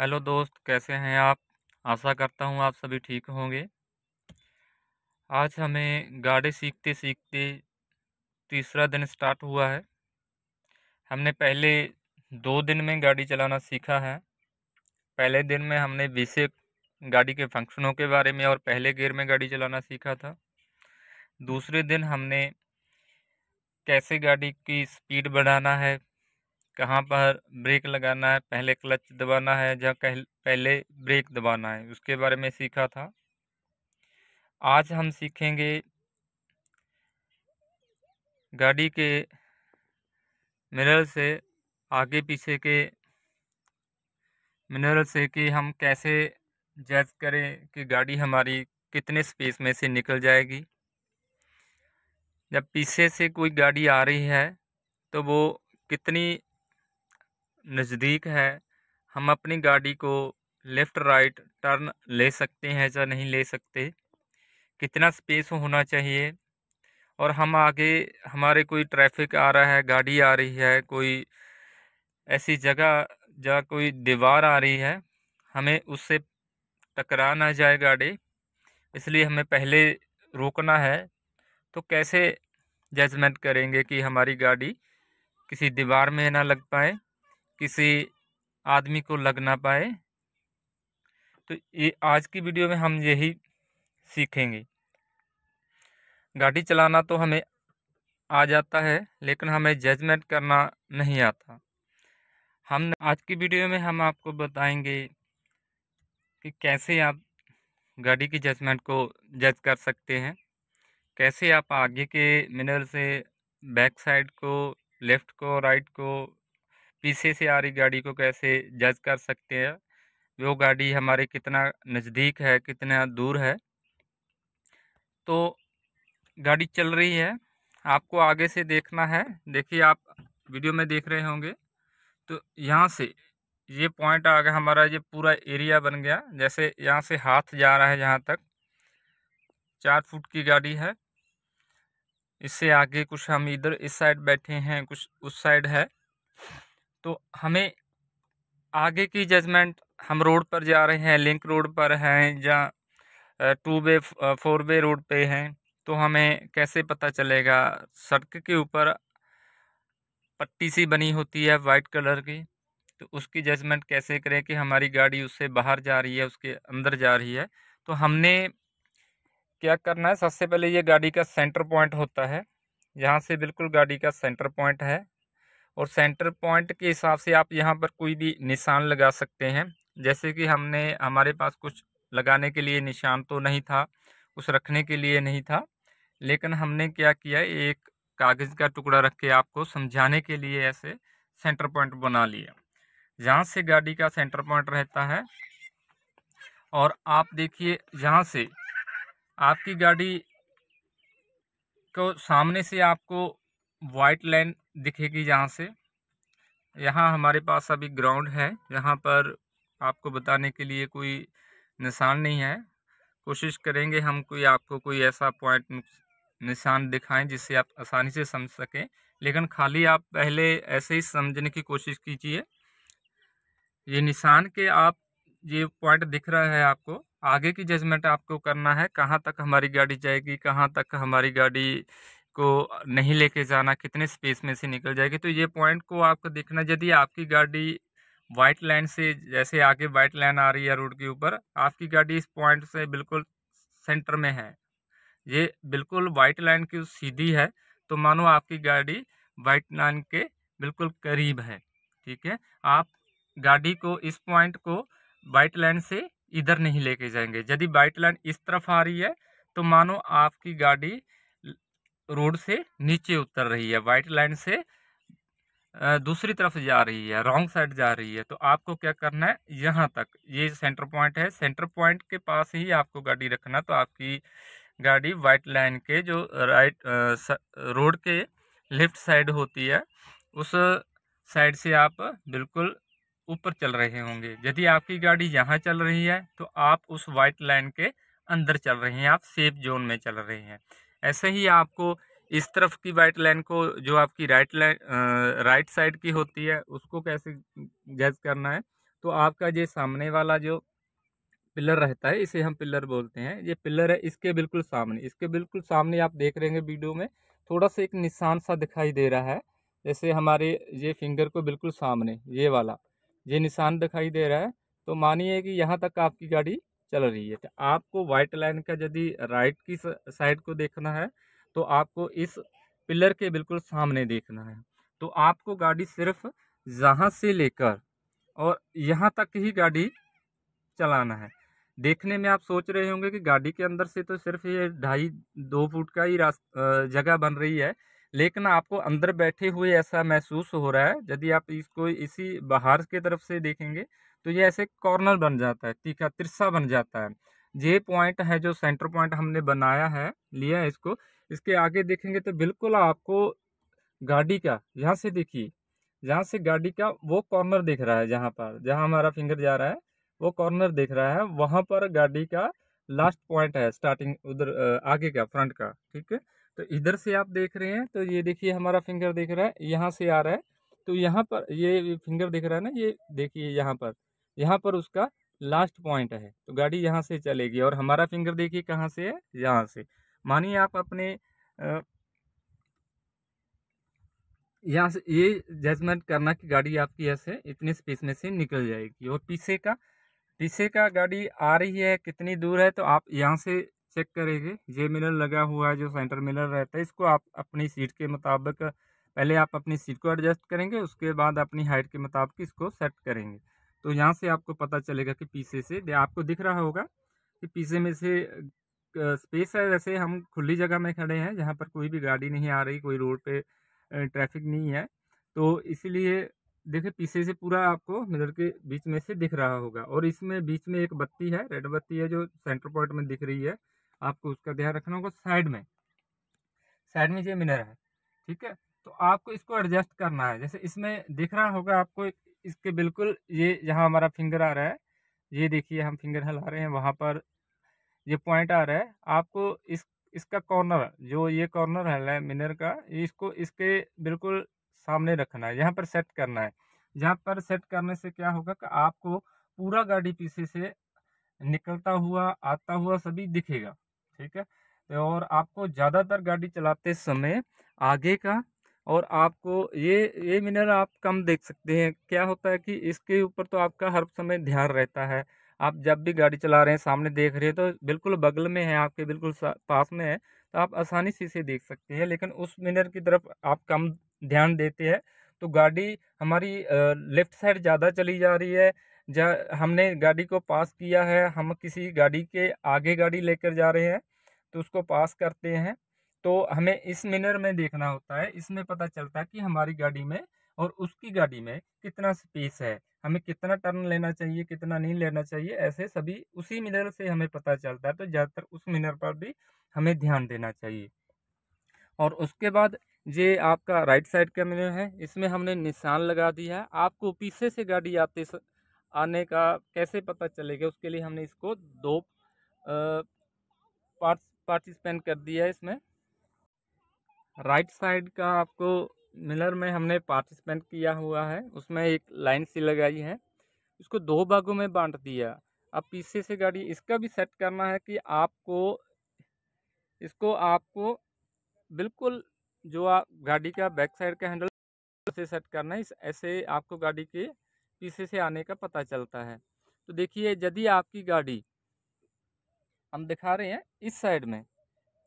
hello दोस्त कैसे हैं आप आशा करता हूं आप सभी ठीक होंगे आज हमें गाड़े सीखते सीखते तीसरा दिन स्टार्ट हुआ है हमने पहले दो दिन में गाड़ी चलाना सीखा है पहले दिन में हमने बेसिक गाड़ी के फंक्शनों के बारे में और पहले गेयर में गाड़ी चलाना सीखा था दूसरे दिन हमने कैसे गाड़ी की स्पीड बढ़ाना है कहाँ पर ब्रेक लगाना है पहले क्लच दबाना है जहाँ पहले ब्रेक दबाना है उसके बारे में सीखा था आज हम सीखेंगे गाड़ी के मिरर से आगे पीछे के मिनरल से कि हम कैसे जज करें कि गाड़ी हमारी कितने स्पेस में से निकल जाएगी जब पीछे से कोई गाड़ी आ रही है तो वो कितनी नज़दीक है हम अपनी गाड़ी को लेफ़्ट राइट टर्न ले सकते हैं या नहीं ले सकते कितना स्पेस होना चाहिए और हम आगे हमारे कोई ट्रैफिक आ रहा है गाड़ी आ रही है कोई ऐसी जगह या कोई दीवार आ रही है हमें उससे टकरा ना जाए गाड़ी इसलिए हमें पहले रोकना है तो कैसे जजमेंट करेंगे कि हमारी गाड़ी किसी दीवार में ना लग पाए किसी आदमी को लग ना पाए तो ये आज की वीडियो में हम यही सीखेंगे गाड़ी चलाना तो हमें आ जाता है लेकिन हमें जजमेंट करना नहीं आता हम आज की वीडियो में हम आपको बताएंगे कि कैसे आप गाड़ी की जजमेंट को जज कर सकते हैं कैसे आप आगे के मिनर से बैक साइड को लेफ़्ट को राइट को पीछे से आ रही गाड़ी को कैसे जज कर सकते हैं वो गाड़ी हमारे कितना नज़दीक है कितना दूर है तो गाड़ी चल रही है आपको आगे से देखना है देखिए आप वीडियो में देख रहे होंगे तो यहाँ से ये पॉइंट आ गया हमारा ये पूरा एरिया बन गया जैसे यहाँ से हाथ जा रहा है यहाँ तक चार फुट की गाड़ी है इससे आगे कुछ हम इधर इस साइड बैठे हैं कुछ उस साइड है तो हमें आगे की जजमेंट हम रोड पर जा रहे हैं लिंक रोड पर हैं या two way four way road पे हैं तो हमें कैसे पता चलेगा सड़क के ऊपर पट्टी सी बनी होती है वाइट कलर की तो उसकी जजमेंट कैसे करें कि हमारी गाड़ी उससे बाहर जा रही है उसके अंदर जा रही है तो हमने क्या करना है सबसे पहले ये गाड़ी का सेंटर पॉइंट होता है यहाँ से बिल्कुल गाड़ी का सेंटर पॉइंट है और सेंटर पॉइंट के हिसाब से आप यहाँ पर कोई भी निशान लगा सकते हैं जैसे कि हमने हमारे पास कुछ लगाने के लिए निशान तो नहीं था कुछ रखने के लिए नहीं था लेकिन हमने क्या किया एक कागज़ का टुकड़ा रख के आपको समझाने के लिए ऐसे सेंटर पॉइंट बना लिया जहाँ से गाड़ी का सेंटर पॉइंट रहता है और आप देखिए यहाँ से आपकी गाड़ी को सामने से आपको वाइट लाइन दिखेगी यहाँ से यहाँ हमारे पास अभी ग्राउंड है यहाँ पर आपको बताने के लिए कोई निशान नहीं है कोशिश करेंगे हम कोई आपको कोई ऐसा पॉइंट निशान दिखाएं जिससे आप आसानी से समझ सकें लेकिन खाली आप पहले ऐसे ही समझने की कोशिश कीजिए ये निशान के आप ये पॉइंट दिख रहा है आपको आगे की जजमेंट आपको करना है कहाँ तक हमारी गाड़ी जाएगी कहाँ तक हमारी गाड़ी को नहीं लेके जाना कितने स्पेस में से निकल जाएगी तो ये पॉइंट को आपको देखना यदि आपकी गाड़ी वाइट लाइन से जैसे आगे वाइट लाइन आ रही है रोड के ऊपर आपकी गाड़ी इस पॉइंट से बिल्कुल सेंटर में है ये बिल्कुल वाइट लाइन की सीधी है तो मानो आपकी गाड़ी वाइट लाइन के बिल्कुल करीब है ठीक है आप गाड़ी को इस पॉइंट को वाइट लाइन से इधर नहीं लेके जाएंगे यदि वाइट लाइन इस तरफ आ रही है तो मानो आपकी गाड़ी रोड से नीचे उतर रही है वाइट लाइन से दूसरी तरफ जा रही है रॉन्ग साइड जा रही है तो आपको क्या करना है यहाँ तक ये सेंटर पॉइंट है सेंटर पॉइंट के पास ही आपको गाड़ी रखना तो आपकी गाड़ी वाइट लाइन के जो राइट रोड के लेफ्ट साइड होती है उस साइड से आप बिल्कुल ऊपर चल रहे होंगे यदि आपकी गाड़ी यहाँ चल रही है तो आप उस वाइट लाइन के अंदर चल रहे हैं आप सेफ जोन में चल रहे हैं ऐसे ही आपको इस तरफ की वाइट लाइन को जो आपकी राइट लाइन राइट साइड की होती है उसको कैसे गैस करना है तो आपका ये सामने वाला जो पिलर रहता है इसे हम पिलर बोलते हैं ये पिलर है इसके बिल्कुल सामने इसके बिल्कुल सामने आप देख रहे हैं वीडियो में थोड़ा सा एक निशान सा दिखाई दे रहा है जैसे हमारे ये फिंगर को बिल्कुल सामने ये वाला ये निशान दिखाई दे रहा है तो मानिए कि यहाँ तक आपकी गाड़ी चलो रही है तो आपको वाइट लाइन का यदि राइट की साइड को देखना है तो आपको इस पिलर के बिल्कुल सामने देखना है तो आपको गाड़ी सिर्फ यहाँ से लेकर और यहाँ तक ही गाड़ी चलाना है देखने में आप सोच रहे होंगे कि गाड़ी के अंदर से तो सिर्फ ये ढाई दो फुट का ही जगह बन रही है लेकिन आपको अंदर बैठे हुए ऐसा महसूस हो रहा है यदि आप इसको इसी बाहर की तरफ से देखेंगे तो ये ऐसे कॉर्नर बन जाता है तीखा तिरसा बन जाता है ये पॉइंट है जो सेंटर पॉइंट हमने बनाया है लिया है इसको इसके आगे देखेंगे तो बिल्कुल आपको गाड़ी का यहाँ से देखिए जहाँ से गाड़ी का वो कॉर्नर दिख रहा है जहाँ पर जहाँ हमारा फिंगर जा रहा है वो कॉर्नर दिख रहा है वहाँ पर गाड़ी का लास्ट पॉइंट है स्टार्टिंग उधर आगे का फ्रंट का ठीक है तो इधर से आप देख रहे हैं तो ये देखिए हमारा फिंगर दिख रहा है यहाँ से आ रहा है तो यहाँ पर ये फिंगर दिख रहा है ना ये देखिए यहाँ पर यहाँ पर उसका लास्ट पॉइंट है तो गाड़ी यहाँ से चलेगी और हमारा फिंगर देखिए कहाँ से है यहाँ से मानिए आप अपने यहाँ से ये जजमेंट करना कि गाड़ी आपकी ऐसे इतने स्पेस में से निकल जाएगी और पीछे का पीछे का गाड़ी आ रही है कितनी दूर है तो आप यहाँ से चेक करेंगे जे मिलर लगा हुआ है जो सेंटर मिलर रहता है इसको आप अपनी सीट के मुताबिक पहले आप अपनी सीट को एडजस्ट करेंगे उसके बाद अपनी हाइट के मुताबिक इसको सेट करेंगे तो यहाँ से आपको पता चलेगा कि पीछे से आपको दिख रहा होगा कि पीछे में से स्पेस है वैसे हम खुली जगह में खड़े हैं जहाँ पर कोई भी गाड़ी नहीं आ रही कोई रोड पे ट्रैफिक नहीं है तो इसीलिए देखिए पीछे से पूरा आपको मिरर के बीच में से दिख रहा होगा और इसमें बीच में एक बत्ती है रेड बत्ती है जो सेंटर पॉइंट में दिख रही है आपको उसका ध्यान रखना होगा साइड में साइड में ये मिनर है ठीक है तो आपको इसको एडजस्ट करना है जैसे इसमें दिख रहा होगा आपको इसके बिल्कुल ये जहाँ हमारा फिंगर आ रहा है ये देखिए हम फिंगर हिला रहे हैं वहाँ पर ये पॉइंट आ रहा है आपको इस इसका कॉर्नर जो ये कॉर्नर है मिनर का इसको इसके बिल्कुल सामने रखना है यहाँ पर सेट करना है यहाँ पर सेट करने से क्या होगा कि आपको पूरा गाड़ी पीछे से निकलता हुआ आता हुआ सभी दिखेगा ठीक है और आपको ज़्यादातर गाड़ी चलाते समय आगे का और आपको ये ये मिनरल आप कम देख सकते हैं क्या होता है कि इसके ऊपर तो आपका हर समय ध्यान रहता है आप जब भी गाड़ी चला रहे हैं सामने देख रहे हैं तो बिल्कुल बगल में है आपके बिल्कुल पास में है तो आप आसानी से इसे देख सकते हैं लेकिन उस मिनर की तरफ आप कम ध्यान देते हैं तो गाड़ी हमारी लेफ़्ट साइड ज़्यादा चली जा रही है जा हमने गाड़ी को पास किया है हम किसी गाड़ी के आगे गाड़ी लेकर जा रहे हैं तो उसको पास करते हैं तो हमें इस मिनर में देखना होता है इसमें पता चलता है कि हमारी गाड़ी में और उसकी गाड़ी में कितना स्पेस है हमें कितना टर्न लेना चाहिए कितना नहीं लेना चाहिए ऐसे सभी उसी मिनर से हमें पता चलता है तो ज़्यादातर उस मिनर पर भी हमें ध्यान देना चाहिए और उसके बाद ये आपका राइट साइड का मिनर है इसमें हमने निशान लगा दिया है आपको पीछे से गाड़ी आते आने का कैसे पता चलेगा उसके लिए हमने इसको दो पार्टिसिपेंट कर दिया है इसमें राइट साइड का आपको मिलर में हमने पार्टिसिपेंट किया हुआ है उसमें एक लाइन सी लगाई है उसको दो भागों में बांट दिया अब पीछे से गाड़ी इसका भी सेट करना है कि आपको इसको आपको बिल्कुल जो आप गाड़ी का बैक साइड का हैंडल से सेट करना है इस ऐसे आपको गाड़ी के पीछे से आने का पता चलता है तो देखिए यदि आपकी गाड़ी हम दिखा रहे हैं इस साइड में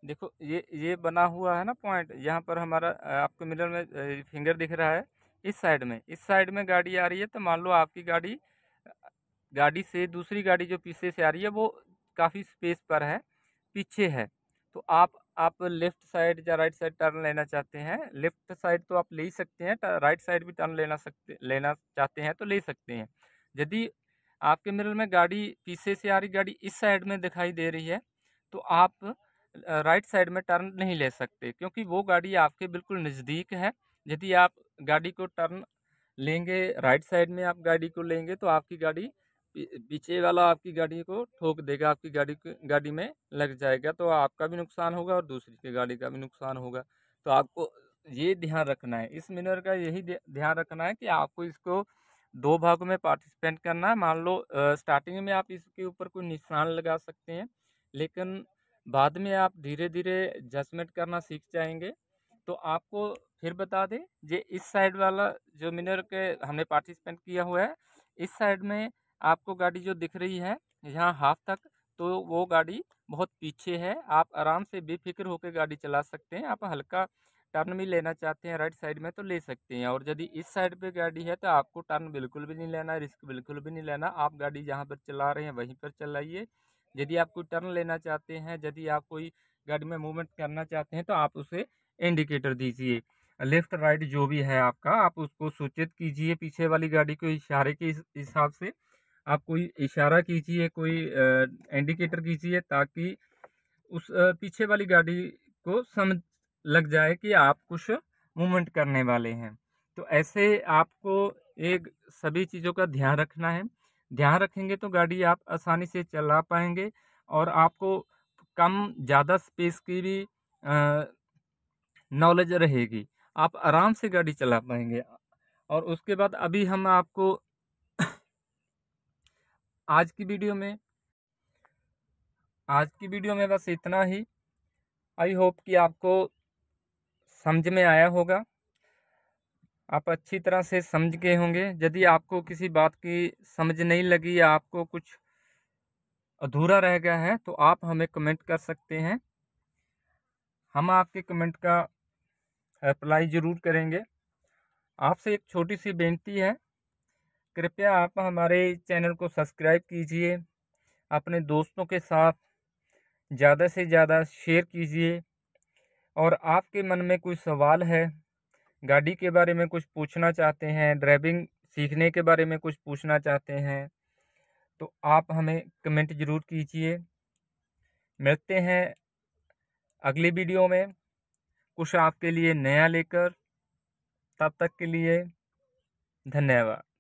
देखो ये ये बना हुआ है ना पॉइंट यहाँ पर हमारा आपको मिरर में फिंगर दिख रहा है इस साइड में इस साइड में गाड़ी आ रही है तो मान लो आपकी गाड़ी गाड़ी से दूसरी गाड़ी जो पीछे से आ रही है वो काफ़ी स्पेस पर है पीछे है तो आप आप लेफ़्ट साइड या राइट साइड टर्न लेना चाहते हैं लेफ़्ट साइड तो आप ले सकते हैं राइट साइड भी टर्न लेना सकते लेना चाहते हैं तो ले सकते हैं यदि आपके मिरर में गाड़ी पीछे से आ रही गाड़ी इस साइड में दिखाई दे रही है तो आप राइट साइड में टर्न नहीं ले सकते क्योंकि वो गाड़ी आपके बिल्कुल नज़दीक है यदि आप गाड़ी को टर्न लेंगे राइट साइड में आप गाड़ी को लेंगे तो आपकी गाड़ी पीछे वाला आपकी गाड़ी को ठोक देगा आपकी गाड़ी गाड़ी में लग जाएगा तो आपका भी नुकसान होगा और दूसरी की गाड़ी का भी नुकसान होगा तो आपको ये ध्यान रखना है इस मिनर का यही ध्यान रखना है कि आपको इसको दो भागों में पार्टिसिपेंट करना है मान लो स्टार्टिंग में आप इसके ऊपर कोई निशान लगा सकते हैं लेकिन बाद में आप धीरे धीरे जजमेंट करना सीख जाएंगे तो आपको फिर बता दें जे इस साइड वाला जो मिनर के हमने पार्टिसिपेंट किया हुआ है इस साइड में आपको गाड़ी जो दिख रही है यहाँ हाफ तक तो वो गाड़ी बहुत पीछे है आप आराम से बेफिक्र होकर गाड़ी चला सकते हैं आप हल्का टर्न भी लेना चाहते हैं राइट साइड में तो ले सकते हैं और यदि इस साइड पे गाड़ी है तो आपको टर्न बिल्कुल भी नहीं लेना रिस्क बिल्कुल भी नहीं लेना आप गाड़ी जहाँ पर चला रहे हैं वहीं पर चलाइए यदि आप कोई टर्न लेना चाहते हैं यदि आप कोई गाड़ी में मूवमेंट करना चाहते हैं तो आप उसे इंडिकेटर दीजिए लेफ्ट राइट जो भी है आपका आप उसको सूचित कीजिए पीछे वाली गाड़ी को इशारे के हिसाब से आप कोई इशारा कीजिए कोई इंडिकेटर कीजिए ताकि उस पीछे वाली गाड़ी को समझ लग जाए कि आप कुछ मूवमेंट करने वाले हैं तो ऐसे आपको एक सभी चीज़ों का ध्यान रखना है ध्यान रखेंगे तो गाड़ी आप आसानी से चला पाएंगे और आपको कम ज़्यादा स्पेस की भी नॉलेज रहेगी आप आराम से गाड़ी चला पाएंगे और उसके बाद अभी हम आपको आज की वीडियो में आज की वीडियो में बस इतना ही आई होप कि आपको समझ में आया होगा आप अच्छी तरह से समझ गए होंगे यदि आपको किसी बात की समझ नहीं लगी या आपको कुछ अधूरा रह गया है तो आप हमें कमेंट कर सकते हैं हम आपके कमेंट का रिप्लाई ज़रूर करेंगे आपसे एक छोटी सी बेनती है कृपया आप हमारे चैनल को सब्सक्राइब कीजिए अपने दोस्तों के साथ ज़्यादा से ज़्यादा शेयर कीजिए और आपके मन में कोई सवाल है गाड़ी के बारे में कुछ पूछना चाहते हैं ड्राइविंग सीखने के बारे में कुछ पूछना चाहते हैं तो आप हमें कमेंट ज़रूर कीजिए मिलते हैं अगली वीडियो में कुछ आपके लिए नया लेकर तब तक के लिए धन्यवाद